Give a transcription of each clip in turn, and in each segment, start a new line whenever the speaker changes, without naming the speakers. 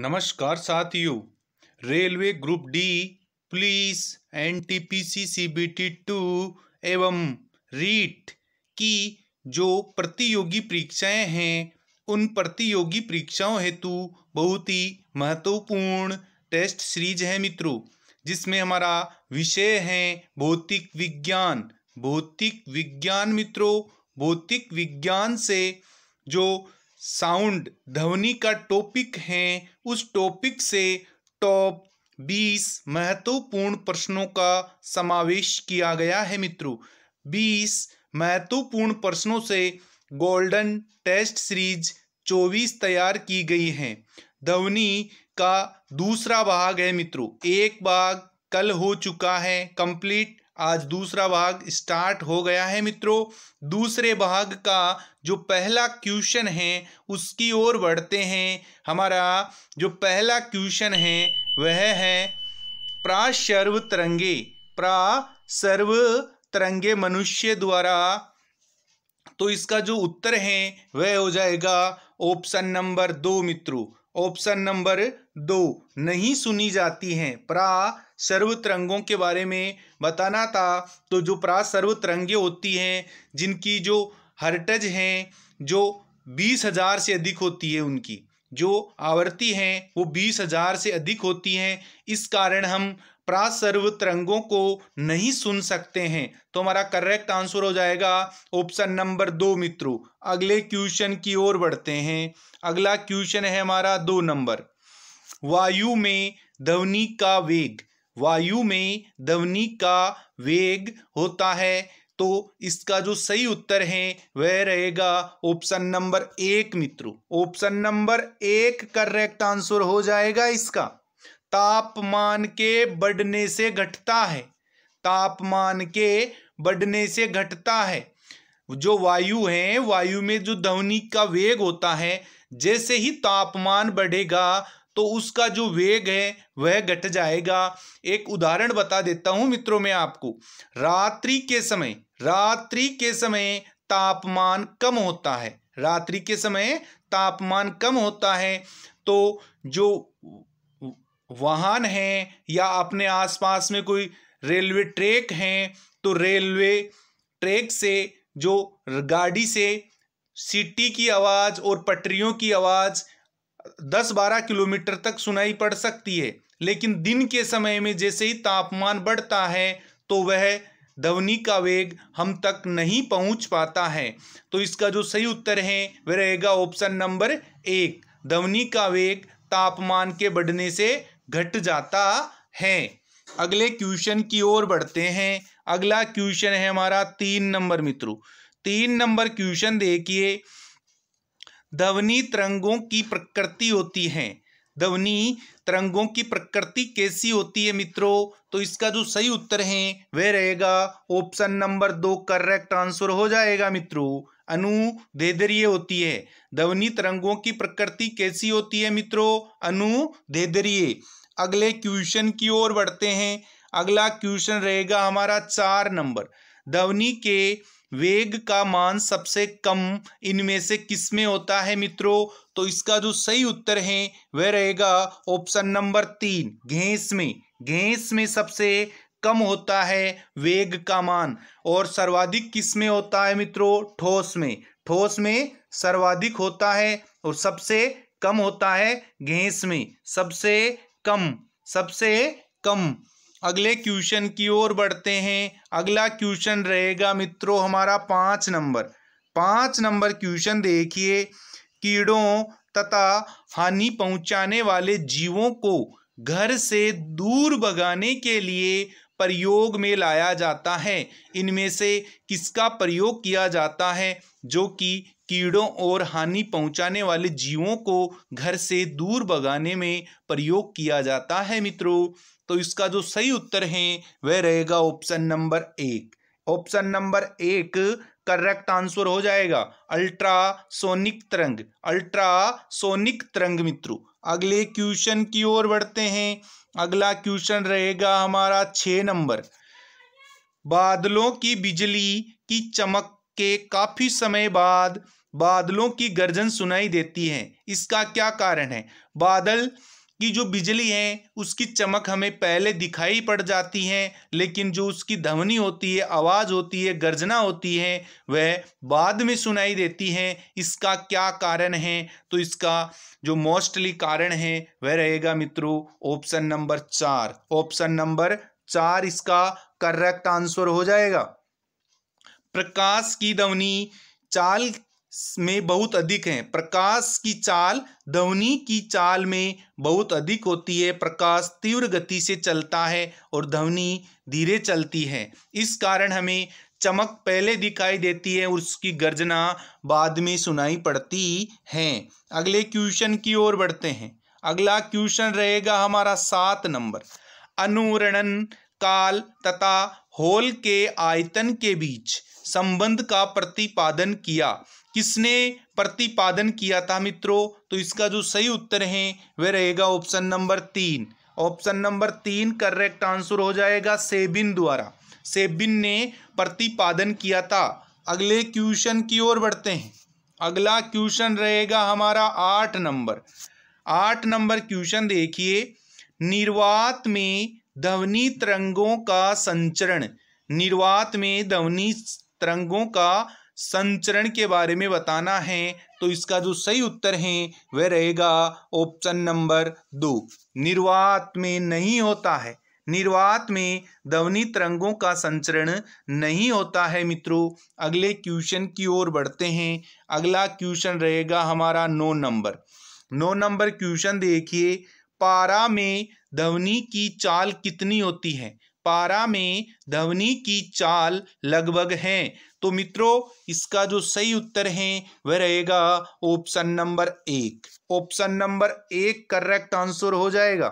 नमस्कार साथियों railway group D police N T P C C B T two एवं रीट की जो प्रतियोगी परीक्षाएं हैं उन प्रतियोगी परीक्षाओं हेतु बहुत ही महत्वपूर्ण टेस्ट सीरीज है मित्रों जिसमें हमारा विषय है भौतिक विज्ञान भौतिक विज्ञान मित्रों भौतिक विज्ञान से जो साउंड ध्वनि का टॉपिक है उस टॉपिक से टॉप बीस महत्वपूर्ण प्रश्नों का समावेश किया गया है मित्रों बीस महत्वपूर्ण प्रश्नों से गोल्डन टेस्ट सीरीज चौबीस तैयार की गई है ध्वनि का दूसरा भाग है मित्रों एक भाग कल हो चुका है कंप्लीट आज दूसरा भाग स्टार्ट हो गया है मित्रों दूसरे भाग का जो पहला क्वेश्चन है उसकी ओर बढ़ते हैं हमारा जो पहला क्वेश्चन है वह है प्राशर्व तरंगे प्रा सर्व तरंगे मनुष्य द्वारा तो इसका जो उत्तर है वह हो जाएगा ऑप्शन नंबर दो मित्रों ऑप्शन नंबर दो नहीं सुनी जाती हैं प्रा सर्व तरंगों के बारे में बताना था तो जो प्रा सर्व तरंगे होती हैं जिनकी जो हर्टज हैं जो बीस हजार से अधिक होती है उनकी जो आवर्ती हैं वो बीस हजार से अधिक होती हैं इस कारण हम प्रासर्वत रंगों को नहीं सुन सकते हैं तो हमारा करेक्ट आंसर हो जाएगा ऑप्शन नंबर दो मित्रों अगले क्वेश्चन की ओर बढ़ते हैं अगला क्वेश्चन है हमारा दो नंबर वायु में ध्वनि का वेग वायु में ध्वनि का वेग होता है तो इसका जो सही उत्तर है वह रहेगा ऑप्शन नंबर एक मित्रों ऑप्शन नंबर एक करेक्ट आंसर हो जाएगा इसका तापमान के बढ़ने से घटता है तापमान के बढ़ने से घटता है जो वायु है वायु में जो ध्वनि का वेग होता है जैसे ही तापमान बढ़ेगा तो उसका जो वेग है वह घट जाएगा एक उदाहरण बता देता हूं मित्रों में आपको रात्रि के समय रात्रि के समय तापमान कम होता है रात्रि के समय तापमान कम होता है तो जो वाहन हैं या अपने आसपास में कोई रेलवे ट्रैक हैं तो रेलवे ट्रैक से जो गाड़ी से सीटी की आवाज़ और पटरियों की आवाज़ दस बारह किलोमीटर तक सुनाई पड़ सकती है लेकिन दिन के समय में जैसे ही तापमान बढ़ता है तो वह ध्वनि का वेग हम तक नहीं पहुंच पाता है तो इसका जो सही उत्तर है वह रहेगा ऑप्शन नंबर एक ध्वनि का वेग तापमान के बढ़ने से घट जाता है अगले क्वेश्चन की ओर बढ़ते हैं अगला क्वेश्चन है हमारा तीन नंबर मित्रों तीन नंबर क्वेश्चन देखिए ध्वनि तरंगों की प्रकृति होती है ध्वनि तरंगों की प्रकृति कैसी होती है मित्रों तो इसका जो सही उत्तर है वह रहेगा ऑप्शन नंबर दो करेक्ट आंसर हो जाएगा मित्रों अनुदेदरीय होती है ध्वनित रंगों की प्रकृति कैसी होती है मित्रों अनुदेदरीय अगले क्वेश्चन की ओर बढ़ते हैं अगला क्वेश्चन रहेगा हमारा चार नंबर ध्वनि के वेग का मान सबसे कम इनमें से किस में होता है मित्रों तो इसका जो सही उत्तर है वह रहेगा ऑप्शन नंबर तीन घेस में घेस में सबसे कम होता है वेग का मान और सर्वाधिक किस में होता है मित्रों ठोस में ठोस में सर्वाधिक होता है और सबसे कम होता है घेस में सबसे कम सबसे कम अगले क्वेश्चन की ओर बढ़ते हैं अगला क्वेश्चन रहेगा मित्रों हमारा पाँच नंबर पाँच नंबर क्वेश्चन देखिए कीड़ों तथा हानि पहुंचाने वाले जीवों को घर से दूर भगाने के लिए प्रयोग में लाया जाता है इनमें से किसका प्रयोग किया जाता है जो कि कीड़ों और हानि पहुंचाने वाले जीवों को घर से दूर भगाने में प्रयोग किया जाता है मित्रों तो इसका जो सही उत्तर है वह रहेगा ऑप्शन नंबर एक ऑप्शन नंबर एक करेक्ट आंसर हो जाएगा अल्ट्रासोनिक तरंग अल्ट्रासोनिक तरंग मित्रों अगले क्वेश्चन की ओर बढ़ते हैं अगला क्वेश्चन रहेगा हमारा छ नंबर बादलों की बिजली की चमक के काफ़ी समय बाद बादलों की गर्जन सुनाई देती है इसका क्या कारण है बादल कि जो बिजली है उसकी चमक हमें पहले दिखाई पड़ जाती है लेकिन जो उसकी ध्वनि होती है आवाज़ होती है गर्जना होती है वह बाद में सुनाई देती है इसका क्या कारण है तो इसका जो मोस्टली कारण है वह रहेगा मित्रों ऑप्शन नंबर चार ऑप्शन नंबर चार इसका करेक्ट आंसर हो जाएगा प्रकाश की ध्वनि चाल में बहुत अधिक हैं प्रकाश की चाल ध्वनि की चाल में बहुत अधिक होती है प्रकाश तीव्र गति से चलता है और ध्वनि धीरे चलती है इस कारण हमें चमक पहले दिखाई देती है उसकी गर्जना बाद में सुनाई पड़ती है अगले क्वेश्चन की ओर बढ़ते हैं अगला क्वेश्चन रहेगा हमारा सात नंबर अनुरणन काल तथा होल के आयतन के बीच संबंध का प्रतिपादन किया किसने प्रतिपादन किया था मित्रों तो इसका जो सही उत्तर है वह रहेगा ऑप्शन नंबर तीन ऑप्शन नंबर तीन करेक्ट आंसर हो जाएगा सेबिन द्वारा सेबिन ने प्रतिपादन किया था अगले क्वेश्चन की ओर बढ़ते हैं अगला क्वेश्चन रहेगा हमारा आठ नंबर आठ नंबर क्वेश्चन देखिए निर्वात में ध्वनि तरंगों का संचरण निर्वात में ध्वनि तरंगों का संचरण के बारे में बताना है तो इसका जो सही उत्तर है वह रहेगा ऑप्शन नंबर दो निर्वात में नहीं होता है निर्वात में ध्वनि तरंगों का संचरण नहीं होता है मित्रों अगले क्वेश्चन की ओर बढ़ते हैं अगला क्वेश्चन रहेगा हमारा नौ नंबर नौ नंबर क्वेश्चन देखिए पारा में ध्वनि की चाल कितनी होती है पारा में ध्वनि की चाल लगभग है तो मित्रों इसका जो सही उत्तर है वह रहेगा ऑप्शन नंबर एक ऑप्शन नंबर एक करेक्ट आंसर हो जाएगा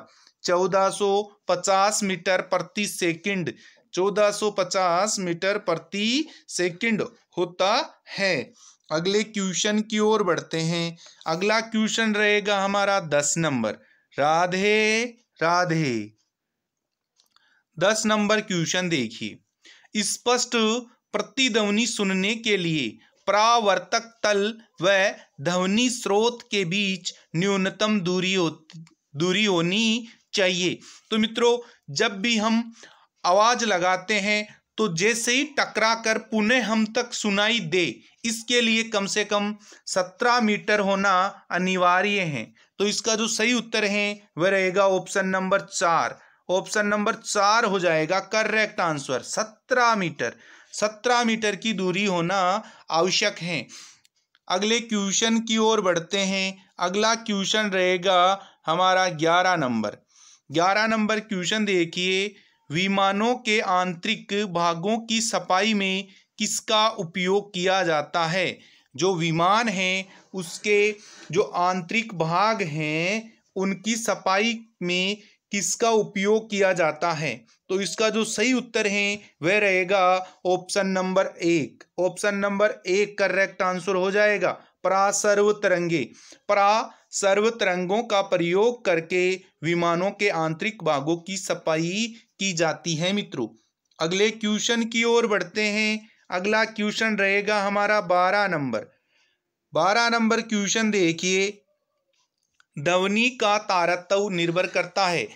1450 मीटर प्रति सेकंड 1450 मीटर प्रति सेकंड होता है अगले क्वेश्चन की ओर बढ़ते हैं अगला क्वेश्चन रहेगा हमारा दस नंबर राधे राधे दस नंबर क्वेश्चन देखिए स्पष्ट प्रतिध्वनि सुनने के लिए प्रावर्तक तल व ध्वनि स्रोत के बीच न्यूनतम दूरी हो दूरी होनी चाहिए तो मित्रों जब भी हम आवाज़ लगाते हैं तो जैसे ही टकरा कर पुनः हम तक सुनाई दे इसके लिए कम से कम सत्रह मीटर होना अनिवार्य है तो इसका जो सही उत्तर है वह रहेगा ऑप्शन नंबर चार ऑप्शन नंबर चार हो जाएगा करेक्ट आंसर सत्रह मीटर सत्रह मीटर की दूरी होना आवश्यक है अगले क्वेश्चन की ओर बढ़ते हैं अगला क्वेश्चन रहेगा हमारा ग्यारह नंबर ग्यारह नंबर क्वेश्चन देखिए विमानों के आंतरिक भागों की सफाई में किसका उपयोग किया जाता है जो विमान है उसके जो आंतरिक भाग हैं उनकी सफाई में किसका उपयोग किया जाता है तो इसका जो सही उत्तर है वह रहेगा ऑप्शन नंबर एक ऑप्शन नंबर एक करेक्ट आंसर हो जाएगा प्रासर्व तरंगे सर्व तरंगों का प्रयोग करके विमानों के आंतरिक भागों की सफाई की जाती है मित्रों अगले क्वेश्चन की ओर बढ़ते हैं अगला क्वेश्चन रहेगा हमारा बारह नंबर बारह नंबर क्वेश्चन देखिए ध्वनि का तारतव निर्भर करता है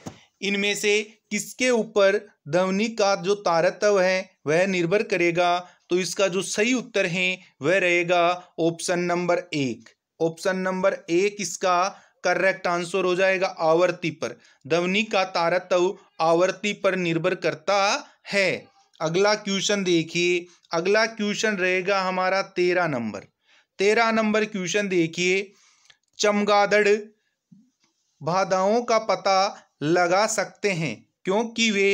इनमें से किसके ऊपर ध्वनि का जो तारतव है वह निर्भर करेगा तो इसका जो सही उत्तर है वह रहेगा ऑप्शन नंबर एक ऑप्शन नंबर एक इसका करेक्ट आंसर हो जाएगा आवर्ती पर ध्वनि का तारतव आवर्ती पर निर्भर करता है अगला क्वेश्चन देखिए अगला क्वेश्चन रहेगा हमारा तेरह नंबर तेरह नंबर क्वेश्चन देखिए चमगादड़ बाधाओं का पता लगा सकते हैं क्योंकि वे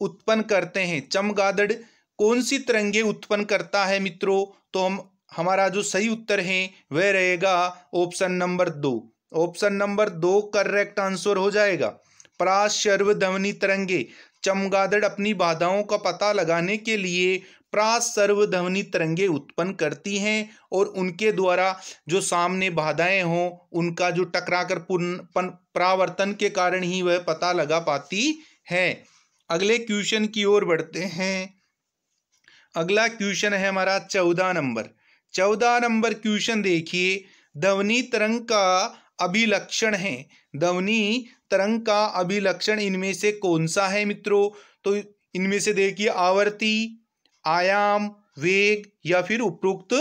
उत्पन्न करते हैं चमगादड़ कौन सी तरंगे उत्पन्न करता है मित्रों तो हम हमारा जो सही उत्तर है वह रहेगा ऑप्शन नंबर दो ऑप्शन नंबर दो करेक्ट आंसर हो जाएगा प्राशर्वध्वनि तरंगे चमगादड़ अपनी बाधाओं का पता लगाने के लिए प्रास तरंगे उत्पन्न करती हैं और उनके द्वारा जो सामने बाधाएं हों उनका जो टकराकर पुनः परावर्तन के कारण ही वह पता लगा पाती है अगले क्वेश्चन की ओर बढ़ते हैं अगला क्वेश्चन है हमारा चौदह नंबर चौदह नंबर क्वेश्चन देखिए ध्वनि तरंग का अभिलक्षण है ध्वनि तरंग का अभिलक्षण इनमें से कौन सा है मित्रों तो इनमें से देखिए आवर्ती आयाम वेग या फिर उपरोक्त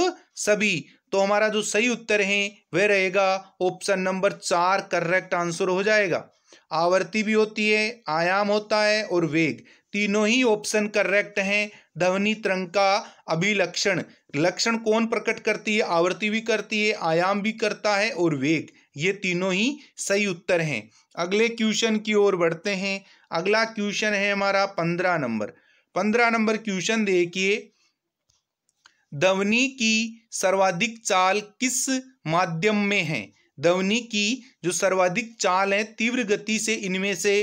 सभी तो हमारा जो सही उत्तर है वह रहेगा ऑप्शन नंबर चार करेक्ट आंसर हो जाएगा आवर्ती भी होती है आयाम होता है और वेग तीनों ही ऑप्शन करेक्ट हैं ध्वनि तरंग का अभिलक्षण लक्षण कौन प्रकट करती है आवर्ती भी करती है आयाम भी करता है और वेग ये तीनों ही सही उत्तर हैं अगले क्वेश्चन की ओर बढ़ते हैं अगला क्वेश्चन है हमारा पंद्रह नंबर पंद्रह नंबर क्वेश्चन देखिए दवनी की सर्वाधिक चाल किस माध्यम में है दवनी की जो सर्वाधिक चाल है तीव्र गति से इनमें से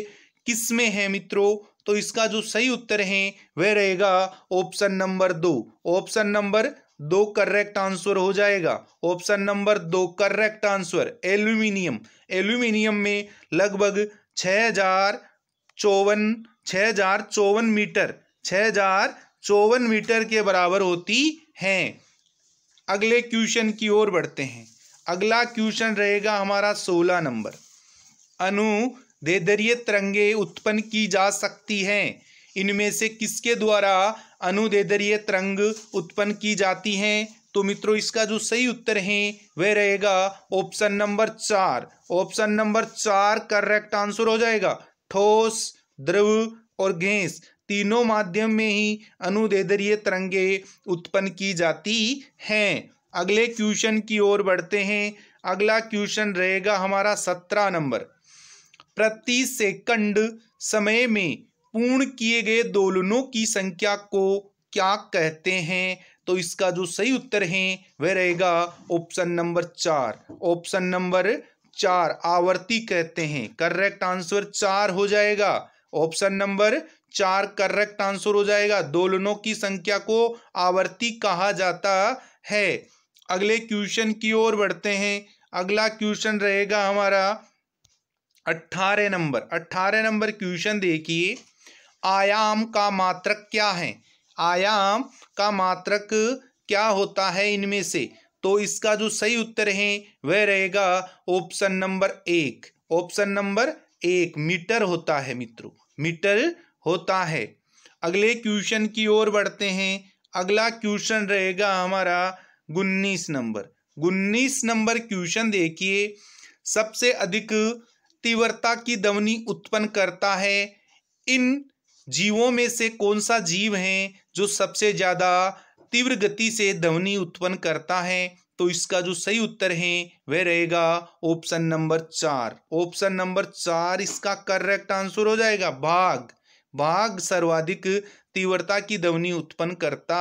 किस में है मित्रों तो इसका जो सही उत्तर है वह रहेगा ऑप्शन नंबर दो ऑप्शन नंबर दो करेक्ट आंसर हो जाएगा ऑप्शन नंबर दो करेक्ट आंसर एल्यूमिनियम एल्यूमिनियम में लगभग छह हजार चौवन छ हजार चौवन मीटर छः हजार चौवन मीटर के बराबर होती हैं अगले क्वेश्चन की ओर बढ़ते हैं अगला क्वेश्चन रहेगा हमारा सोलह नंबर अनु देदरीय तरंगे उत्पन्न की जा सकती हैं इनमें से किसके द्वारा अनुदेदरीय तरंग उत्पन्न की जाती हैं तो मित्रों इसका जो सही उत्तर है वह रहेगा ऑप्शन नंबर चार ऑप्शन नंबर चार करेक्ट आंसर हो जाएगा ठोस द्रव और गैस तीनों माध्यम में ही अनुदेदरीय तरंगे उत्पन्न की जाती हैं अगले क्वेश्चन की ओर बढ़ते हैं अगला क्वेश्चन रहेगा हमारा सत्रह नंबर प्रति सेकंड समय में पूर्ण किए गए दोलनों की संख्या को क्या कहते हैं तो इसका जो सही उत्तर है वह रहेगा ऑप्शन नंबर चार ऑप्शन नंबर चार आवर्ती कहते हैं करेक्ट आंसर चार हो जाएगा ऑप्शन नंबर चार करेक्ट आंसर हो जाएगा दोलनों की संख्या को आवर्ती कहा जाता है अगले क्वेश्चन की ओर बढ़ते हैं अगला क्वेश्चन रहेगा हमारा अट्ठारह नंबर अट्ठारह नंबर क्वेश्चन देखिए आयाम का मात्रक क्या है आयाम का मात्रक क्या होता है इनमें से तो इसका जो सही उत्तर है वह रहेगा ऑप्शन नंबर एक ऑप्शन नंबर एक मीटर होता है मित्रों मीटर होता है अगले क्वेश्चन की ओर बढ़ते हैं अगला क्वेश्चन रहेगा हमारा उन्नीस नंबर उन्नीस नंबर क्वेश्चन देखिए सबसे अधिक तीव्रता की दवनी उत्पन्न करता है इन जीवों में से कौन सा जीव है जो सबसे ज़्यादा तीव्र गति से ध्वनि उत्पन्न करता है तो इसका जो सही उत्तर है वह रहेगा ऑप्शन नंबर चार ऑप्शन नंबर चार इसका करेक्ट आंसर हो जाएगा भाग भाग सर्वाधिक तीव्रता की ध्वनि उत्पन्न करता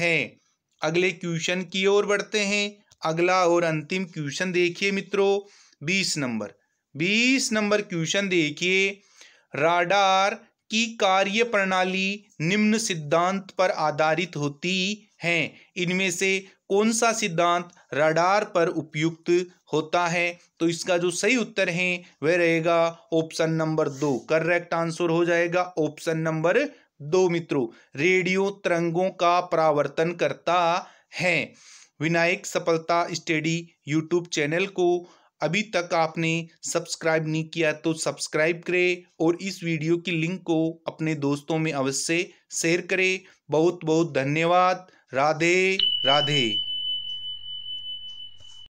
है अगले क्वेश्चन की ओर बढ़ते हैं अगला और अंतिम क्वेश्चन देखिए मित्रों बीस नंबर बीस नंबर क्वेश्चन देखिए राडार की कार्य प्रणाली निम्न सिद्धांत पर आधारित होती हैं इनमें से कौन सा सिद्धांत रडार पर उपयुक्त होता है तो इसका जो सही उत्तर है वह रहेगा ऑप्शन नंबर दो करेक्ट आंसर हो जाएगा ऑप्शन नंबर दो मित्रों रेडियो तरंगों का परावर्तन करता है विनायक सफलता स्टडी यूट्यूब चैनल को अभी तक आपने सब्सक्राइब नहीं किया तो सब्सक्राइब करें और इस वीडियो की लिंक को अपने दोस्तों में अवश्य शेयर करें बहुत बहुत धन्यवाद राधे राधे